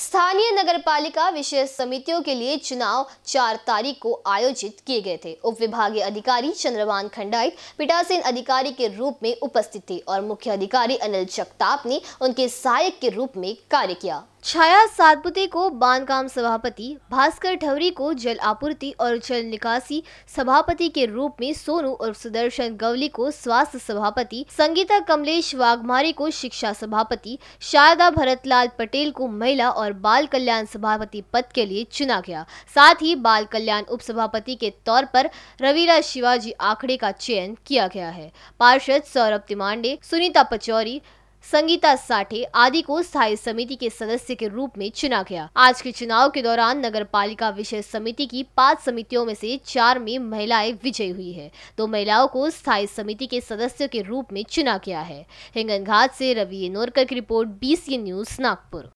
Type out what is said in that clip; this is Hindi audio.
स्थानीय नगरपालिका विशेष समितियों के लिए चुनाव चार तारीख को आयोजित किए गए थे उप विभागीय अधिकारी चंद्रमान खंडाई पिटासीन अधिकारी के रूप में उपस्थित थे और मुख्य अधिकारी अनिल जगताप ने उनके सहायक के रूप में कार्य किया छाया सातपुते को बांधकाम सभापति भास्कर ठवरी को जल आपूर्ति और जल निकासी सभापति के रूप में सोनू और सुदर्शन गवली को स्वास्थ्य सभापति संगीता कमलेश वाघमारी को शिक्षा सभापति शारदा भरतलाल पटेल को महिला और बाल कल्याण सभापति पद के लिए चुना गया साथ ही बाल कल्याण उप सभापति के तौर पर रवीला शिवाजी आखड़े का चयन किया गया है पार्षद सौरभ तिमांडे सुनीता पचौरी संगीता साठे आदि को स्थायी समिति के सदस्य के रूप में चुना गया आज के चुनाव के दौरान नगर पालिका विषय समिति की पाँच समितियों में से चार में महिलाएं विजयी हुई है दो महिलाओं को स्थायी समिति के सदस्य के रूप में चुना गया है हिंगन घाट से रवि नोरकर की रिपोर्ट बीसी न्यूज नागपुर